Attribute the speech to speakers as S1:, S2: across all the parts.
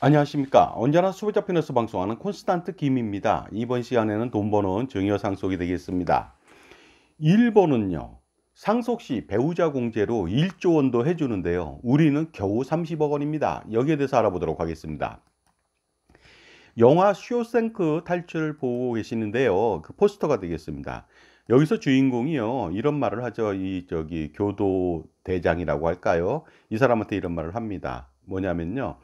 S1: 안녕하십니까. 언제나 수배 자편에서 방송하는 콘스탄트 김입니다. 이번 시간에는 돈 버는 증여 상속이 되겠습니다. 일본은요 상속 시 배우자 공제로 1조 원도 해주는데요. 우리는 겨우 30억 원입니다. 여기에 대해서 알아보도록 하겠습니다. 영화 쇼생크 탈출을 보고 계시는데요. 그 포스터가 되겠습니다. 여기서 주인공이요. 이런 말을 하죠. 이 저기 교도 대장이라고 할까요? 이 사람한테 이런 말을 합니다. 뭐냐면요.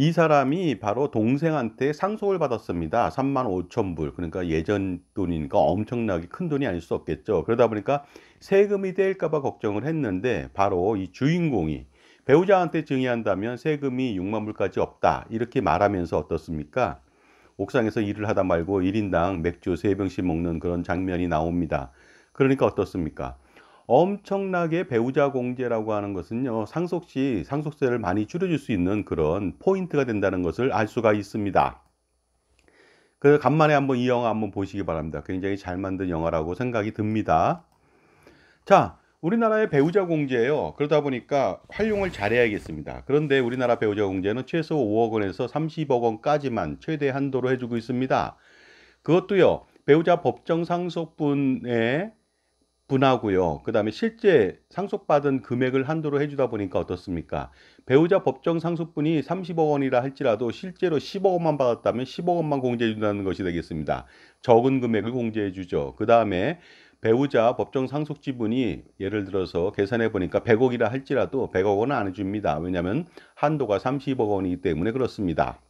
S1: 이 사람이 바로 동생한테 상속을 받았습니다. 3만 5천 불. 그러니까 예전 돈이니까 엄청나게 큰 돈이 아닐 수 없겠죠. 그러다 보니까 세금이 될까봐 걱정을 했는데 바로 이 주인공이 배우자한테 증의한다면 세금이 6만 불까지 없다. 이렇게 말하면서 어떻습니까? 옥상에서 일을 하다 말고 1인당 맥주 3병씩 먹는 그런 장면이 나옵니다. 그러니까 어떻습니까? 엄청나게 배우자 공제라고 하는 것은요 상속 시 상속세를 많이 줄여줄 수 있는 그런 포인트가 된다는 것을 알 수가 있습니다. 그 간만에 한번 이 영화 한번 보시기 바랍니다. 굉장히 잘 만든 영화라고 생각이 듭니다. 자, 우리나라의 배우자 공제예요. 그러다 보니까 활용을 잘해야겠습니다. 그런데 우리나라 배우자 공제는 최소 5억 원에서 30억 원까지만 최대 한도로 해주고 있습니다. 그것도요. 배우자 법정 상속분의 분하고요. 그 다음에 실제 상속받은 금액을 한도로 해주다 보니까 어떻습니까? 배우자 법정 상속분이 30억 원이라 할지라도 실제로 10억 원만 받았다면 10억 원만 공제해 준다는 것이 되겠습니다. 적은 금액을 공제해 주죠. 그 다음에 배우자 법정 상속 지분이 예를 들어서 계산해 보니까 100억이라 할지라도 100억 원은 안 해줍니다. 왜냐하면 한도가 30억 원이기 때문에 그렇습니다.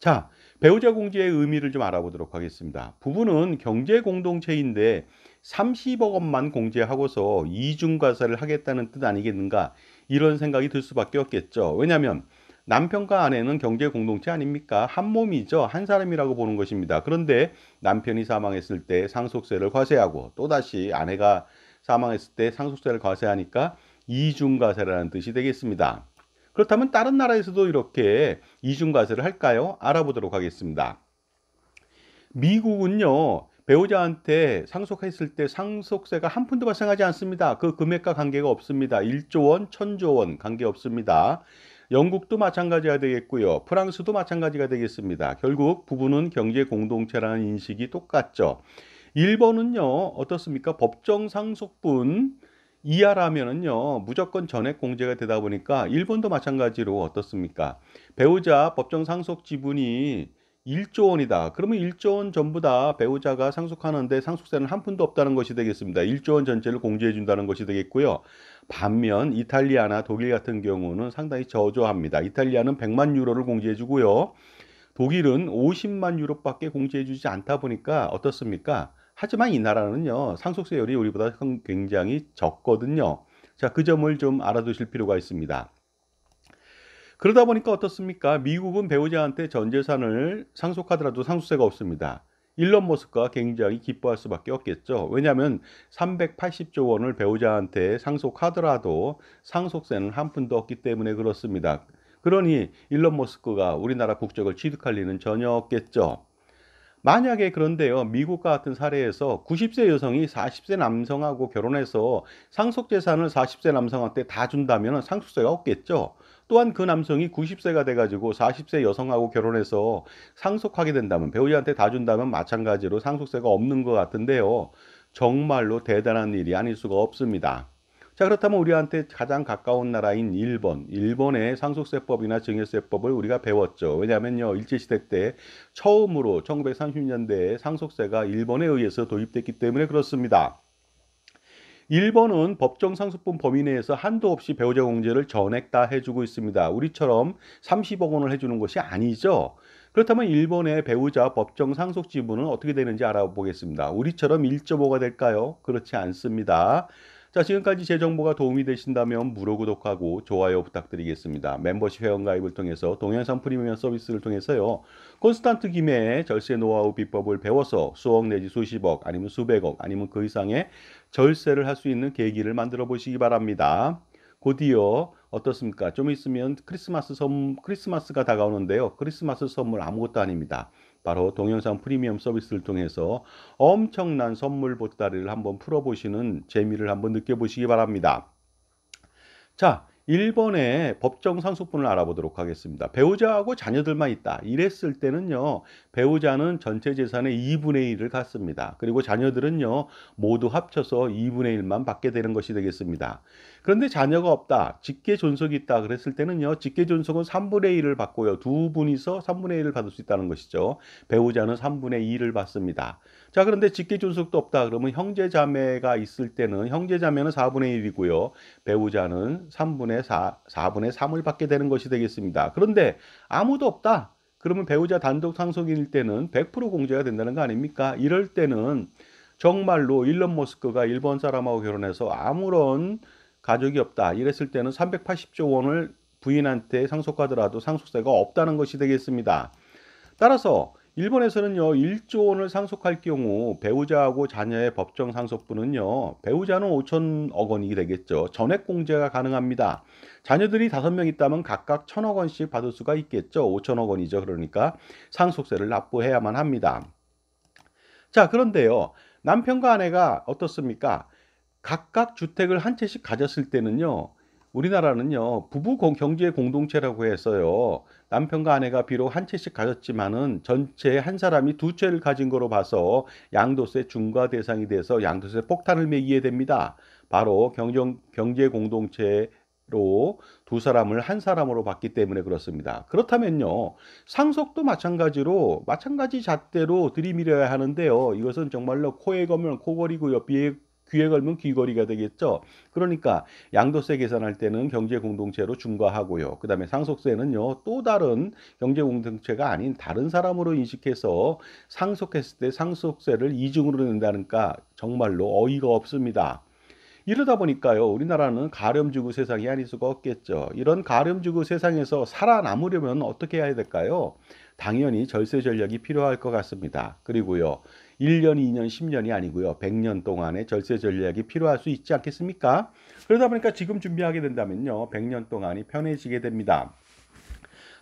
S1: 자, 배우자 공제의 의미를 좀 알아보도록 하겠습니다. 부부는 경제 공동체인데 30억 원만 공제하고서 이중과세를 하겠다는 뜻 아니겠는가 이런 생각이 들 수밖에 없겠죠. 왜냐하면 남편과 아내는 경제 공동체 아닙니까? 한 몸이죠. 한 사람이라고 보는 것입니다. 그런데 남편이 사망했을 때 상속세를 과세하고 또다시 아내가 사망했을 때 상속세를 과세하니까 이중과세라는 뜻이 되겠습니다. 그렇다면 다른 나라에서도 이렇게 이중과세를 할까요? 알아보도록 하겠습니다. 미국은요, 배우자한테 상속했을 때 상속세가 한 푼도 발생하지 않습니다. 그 금액과 관계가 없습니다. 1조 원, 1000조 원 관계 없습니다. 영국도 마찬가지가 되겠고요. 프랑스도 마찬가지가 되겠습니다. 결국 부부는 경제 공동체라는 인식이 똑같죠. 일본은요 어떻습니까? 법정 상속분 이하라면은요 무조건 전액 공제가 되다 보니까 일본도 마찬가지로 어떻습니까? 배우자 법정 상속 지분이 1조 원이다. 그러면 1조 원 전부 다 배우자가 상속하는데 상속세는 한 푼도 없다는 것이 되겠습니다. 1조 원 전체를 공제해 준다는 것이 되겠고요. 반면 이탈리아나 독일 같은 경우는 상당히 저조합니다. 이탈리아는 100만 유로를 공제해 주고요. 독일은 50만 유로밖에 공제해 주지 않다 보니까 어떻습니까? 하지만 이 나라는요. 상속세율이 우리보다 굉장히 적거든요. 자, 그 점을 좀 알아두실 필요가 있습니다. 그러다 보니까 어떻습니까? 미국은 배우자한테 전 재산을 상속하더라도 상속세가 없습니다. 일론 머스크가 굉장히 기뻐할 수밖에 없겠죠. 왜냐하면 380조 원을 배우자한테 상속하더라도 상속세는 한 푼도 없기 때문에 그렇습니다. 그러니 일론 머스크가 우리나라 국적을 취득할 리는 전혀 없겠죠. 만약에 그런데요 미국과 같은 사례에서 90세 여성이 40세 남성하고 결혼해서 상속재산을 40세 남성한테 다 준다면 상속세가 없겠죠 또한 그 남성이 90세가 돼가지고 40세 여성하고 결혼해서 상속하게 된다면 배우자한테 다 준다면 마찬가지로 상속세가 없는 것 같은데요. 정말로 대단한 일이 아닐 수가 없습니다. 자 그렇다면 우리한테 가장 가까운 나라인 일본, 일본의 상속세법이나 증여세법을 우리가 배웠죠. 왜냐하면요 일제시대 때 처음으로 1930년대에 상속세가 일본에 의해서 도입됐기 때문에 그렇습니다. 1번은 법정 상속분 범위 내에서 한도 없이 배우자 공제를 전액 다 해주고 있습니다. 우리처럼 30억 원을 해주는 것이 아니죠. 그렇다면 1번의 배우자 법정 상속 지분은 어떻게 되는지 알아보겠습니다. 우리처럼 1.5가 될까요? 그렇지 않습니다. 자 지금까지 제 정보가 도움이 되신다면 무료 구독하고 좋아요 부탁드리겠습니다. 멤버십 회원가입을 통해서 동영상 프리미엄 서비스를 통해서요. 콘스탄트 김해의 절세 노하우 비법을 배워서 수억 내지 수십억 아니면 수백억 아니면 그 이상의 절세를 할 수 있는 계기를 만들어 보시기 바랍니다. 곧이어 어떻습니까? 좀 있으면 크리스마스 선 크리스마스가 다가오는데요. 크리스마스 선물 아무것도 아닙니다. 바로 동영상 프리미엄 서비스를 통해서 엄청난 선물 보따리를 한번 풀어보시는 재미를 한번 느껴보시기 바랍니다. 자, 1번의 법정 상속분을 알아보도록 하겠습니다. 배우자하고 자녀들만 있다. 이랬을 때는요. 배우자는 전체 재산의 2분의 1을 갖습니다. 그리고 자녀들은요. 모두 합쳐서 2분의 1만 받게 되는 것이 되겠습니다. 그런데 자녀가 없다. 직계 존속이 있다. 그랬을 때는요. 직계 존속은 3분의 1을 받고요. 두 분이서 3분의 1을 받을 수 있다는 것이죠. 배우자는 3분의 2를 받습니다. 자 그런데 직계존속도 없다 그러면 형제자매가 있을 때는 형제자매는 4분의 1이고요. 배우자는 3분의 4, 4분의 3을 받게 되는 것이 되겠습니다. 그런데 아무도 없다. 그러면 배우자 단독 상속일 인 때는 100% 공제가 된다는 거 아닙니까? 이럴 때는 정말로 일론 머스크가 일본 사람하고 결혼해서 아무런 가족이 없다 이랬을 때는 380조 원을 부인한테 상속하더라도 상속세가 없다는 것이 되겠습니다. 따라서 일본에서는요, 1조 원을 상속할 경우 배우자하고 자녀의 법정 상속분은요, 배우자는 5천억 원이 되겠죠. 전액 공제가 가능합니다. 자녀들이 5명 있다면 각각 1천억 원씩 받을 수가 있겠죠. 5천억 원이죠. 그러니까 상속세를 납부해야만 합니다. 자, 그런데요. 남편과 아내가 어떻습니까? 각각 주택을 한 채씩 가졌을 때는요. 우리나라는요 부부 경제 공동체라고 했어요 남편과 아내가 비록 한 채씩 가졌지만은 전체 한 사람이 두 채를 가진 거로 봐서 양도세 중과 대상이 돼서 양도세 폭탄을 매기게 됩니다. 바로 경정, 경제 공동체로 두 사람을 한 사람으로 봤기 때문에 그렇습니다. 그렇다면요 상속도 마찬가지로 마찬가지 잣대로 들이밀어야 하는데요 이것은 정말로 코에 검면 코걸이고요 비에 귀에 걸면 귀걸이가 되겠죠. 그러니까 양도세 계산할 때는 경제 공동체로 중과하고요. 그다음에 상속세는요. 또 다른 경제 공동체가 아닌 다른 사람으로 인식해서 상속했을 때 상속세를 이중으로 낸다니까 정말로 어이가 없습니다. 이러다 보니까요 우리나라는 가렴주구 세상이 아닐 수가 없겠죠 이런 가렴주구 세상에서 살아남으려면 어떻게 해야 될까요 당연히 절세 전략이 필요할 것 같습니다 그리고요 1년, 2년, 10년이 아니고요. 100년 동안의 절세 전략이 필요할 수 있지 않겠습니까? 그러다 보니까 지금 준비하게 된다면요. 100년 동안이 편해지게 됩니다.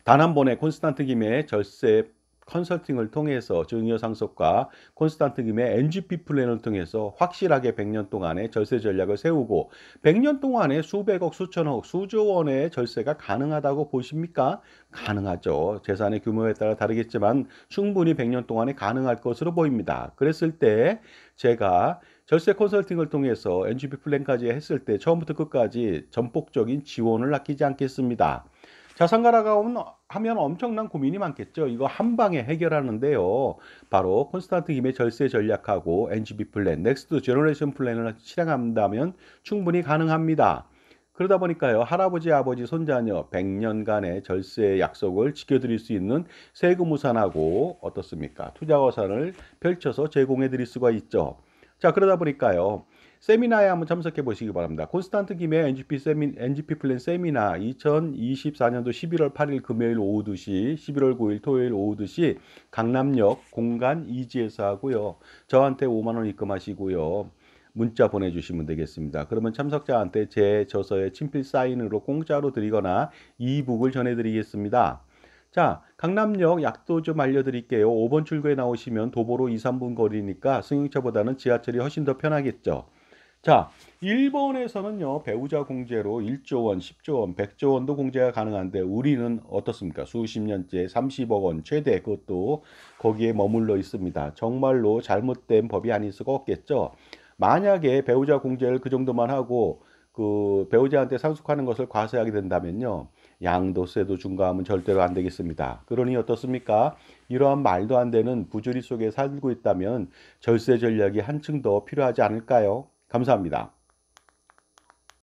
S1: 단 한 번의 콘스탄트 김의 절세 컨설팅을 통해서 증여 상속과 콘스탄트 김의 NGP 플랜을 통해서 확실하게 100년 동안의 절세 전략을 세우고 100년 동안에 수백억, 수천억, 수조 원의 절세가 가능하다고 보십니까? 가능하죠. 재산의 규모에 따라 다르겠지만 충분히 100년 동안에 가능할 것으로 보입니다. 그랬을 때 제가 절세 컨설팅을 통해서 NGP 플랜까지 했을 때 처음부터 끝까지 전폭적인 지원을 아끼지 않겠습니다. 자산가라가 하면 엄청난 고민이 많겠죠. 이거 한 방에 해결하는데요. 바로 콘스탄트 김의 절세 전략하고 NGB 플랜, 넥스트 제너레이션 플랜을 실행한다면 충분히 가능합니다. 그러다 보니까요. 할아버지, 아버지, 손자녀 100년간의 절세 약속을 지켜드릴 수 있는 세금 우산하고 어떻습니까? 투자 우산을 펼쳐서 제공해 드릴 수가 있죠. 자, 그러다 보니까요. 세미나에 한번 참석해 보시기 바랍니다. 콘스탄트 김의 NGP, 세미, NGP 플랜 세미나 2024년도 11월 8일 금요일 오후 2시, 11월 9일 토요일 오후 2시 강남역 공간 이지에서 하고요. 저한테 5만 원 입금하시고요. 문자 보내주시면 되겠습니다. 그러면 참석자한테 제저서의 친필 사인으로 공짜로 드리거나 이북을 전해드리겠습니다. 자, 강남역 약도 좀 알려드릴게요. 5번 출구에 나오시면 도보로 2, 3분 거리니까 승용차보다는 지하철이 훨씬 더 편하겠죠. 자, 일본에서는요, 배우자 공제로 1조 원, 10조 원, 100조 원도 공제가 가능한데 우리는 어떻습니까? 수십 년째 30억 원 최대 그것도 거기에 머물러 있습니다. 정말로 잘못된 법이 아닐 수가 없겠죠. 만약에 배우자 공제를 그 정도만 하고 그 배우자한테 상속하는 것을 과세하게 된다면요. 양도세도 중과하면 절대로 안 되겠습니다. 그러니 어떻습니까? 이러한 말도 안 되는 부조리 속에 살고 있다면 절세 전략이 한층 더 필요하지 않을까요? 감사합니다.